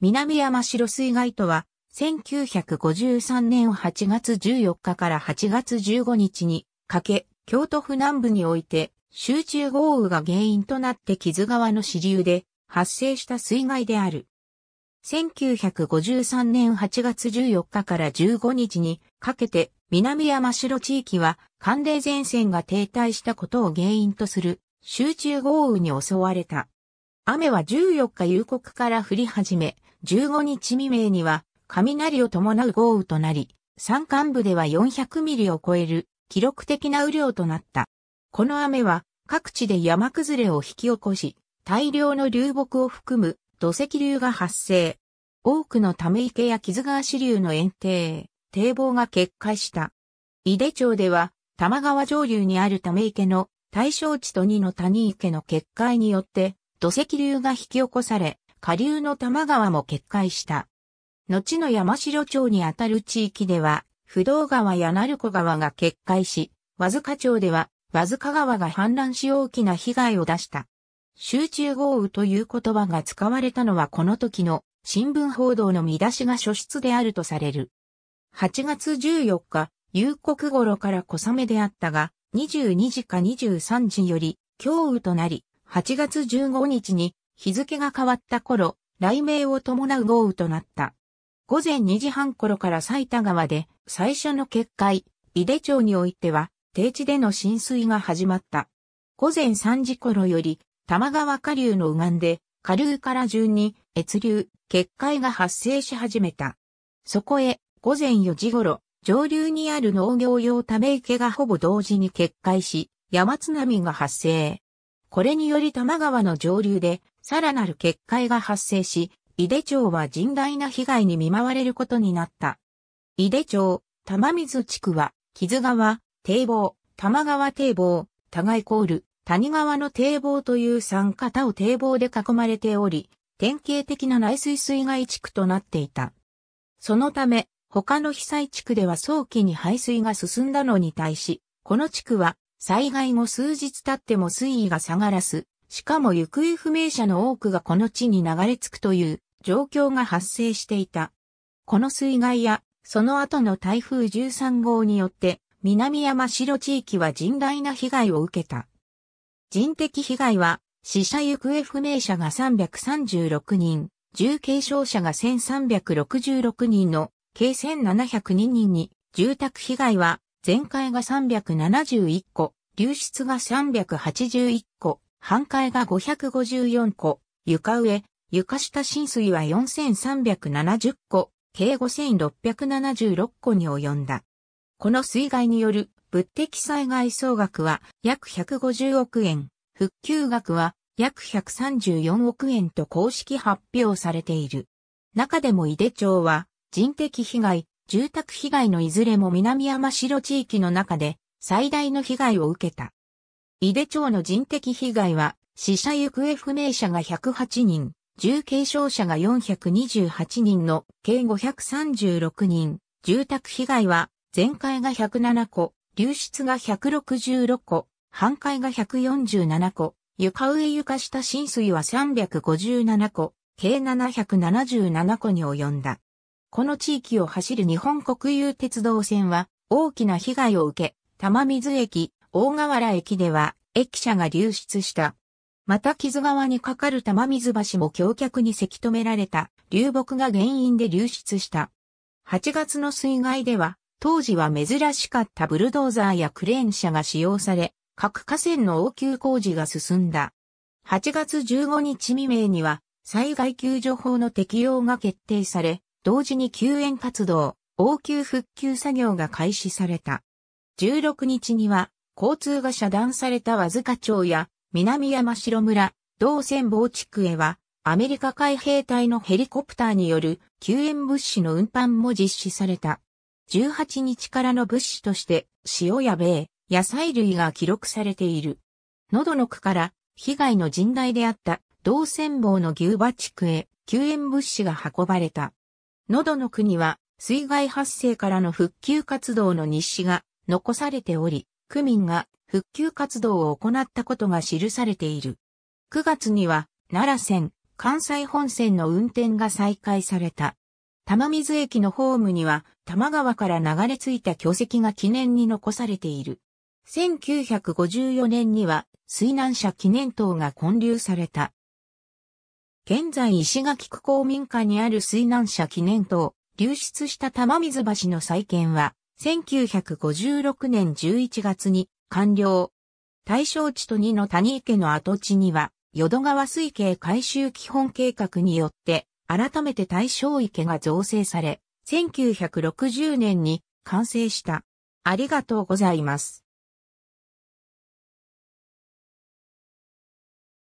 南山城水害とは、1953年8月14日から8月15日にかけ、京都府南部において、集中豪雨が原因となって木津川の支流で発生した水害である。1953年8月14日から15日にかけて南山城地域は寒冷前線が停滞したことを原因とする集中豪雨に襲われた。雨は14日夕刻から降り始め、15日未明には雷を伴う豪雨となり、山間部では400ミリを超える記録的な雨量となった。この雨は各地で山崩れを引き起こし、大量の流木を含む土石流が発生。多くのため池や木津川支流の堰堤、堤防が決壊した。井手町では、玉川上流にあるため池の対象地と2の谷池の決壊によって、土石流が引き起こされ、下流の多摩川も決壊した。後の山城町にあたる地域では、不動川や鳴子川が決壊し、和か町では、和か川が氾濫し大きな被害を出した。集中豪雨という言葉が使われたのはこの時の新聞報道の見出しが初出であるとされる。8月14日、夕刻頃から小雨であったが、22時か23時より、強雨となり、8月15日に日付が変わった頃、雷鳴を伴う豪雨となった。午前2時半頃から埼玉川で最初の決壊、井出町においては低地での浸水が始まった。午前3時頃より玉川下流の右岸で下流から順に越流、決壊が発生し始めた。そこへ午前4時頃、上流にある農業用ため池がほぼ同時に決壊し、山津波が発生。これにより多摩川の上流でさらなる決壊が発生し、井手町は甚大な被害に見舞われることになった。井手町、玉水地区は、木津川、堤防、玉川堤防、互いコール、谷川の堤防という三方を堤防で囲まれており、典型的な内水水害地区となっていた。そのため、他の被災地区では早期に排水が進んだのに対し、この地区は災害後数日経っても水位が下がらず、しかも行方不明者の多くがこの地に流れ着くという状況が発生していた。この水害やその後の台風13号によって南山城地域は甚大な被害を受けた。人的被害は死者行方不明者が336人、重軽傷者が1366人の計1702人に、住宅被害は全壊が371個、流出が381個、半壊が554個、床上、床下浸水は4370個、計5676個に及んだ。この水害による物的災害総額は約150億円、復旧額は約134億円と公式発表されている。中でも井手町は人的被害、住宅被害のいずれも南山城地域の中で最大の被害を受けた。井手町の人的被害は死者行方不明者が108人、重軽傷者が428人の計536人、住宅被害は全壊が107個、流出が166個、半壊が147個、床上床下浸水は357個、計777個に及んだ。この地域を走る日本国有鉄道線は大きな被害を受け、玉水駅、大河原駅では駅舎が流出した。また木津川に架かる玉水橋も橋脚にせき止められた流木が原因で流出した。8月の水害では、当時は珍しかったブルドーザーやクレーン車が使用され、各河川の応急工事が進んだ。8月15日未明には、災害救助法の適用が決定され、同時に救援活動、応急復旧作業が開始された。16日には、交通が遮断された和塚町や南山城村、道仙坊地区へは、アメリカ海兵隊のヘリコプターによる救援物資の運搬も実施された。18日からの物資として、塩や米、野菜類が記録されている。喉の区から被害の甚大であった道仙坊の牛場地区へ救援物資が運ばれた。喉の国は水害発生からの復旧活動の日誌が残されており、区民が復旧活動を行ったことが記されている。9月には奈良線、関西本線の運転が再開された。玉水駅のホームには、玉川から流れ着いた巨石が記念に残されている。1954年には、水難者記念塔が建立された。現在石垣区公民館にある水難者記念塔、流出した玉水橋の再建は、1956年11月に完了。対象地と2の谷池の跡地には、淀川水系改修基本計画によって、改めて対象池が造成され、1960年に完成した。ありがとうございます。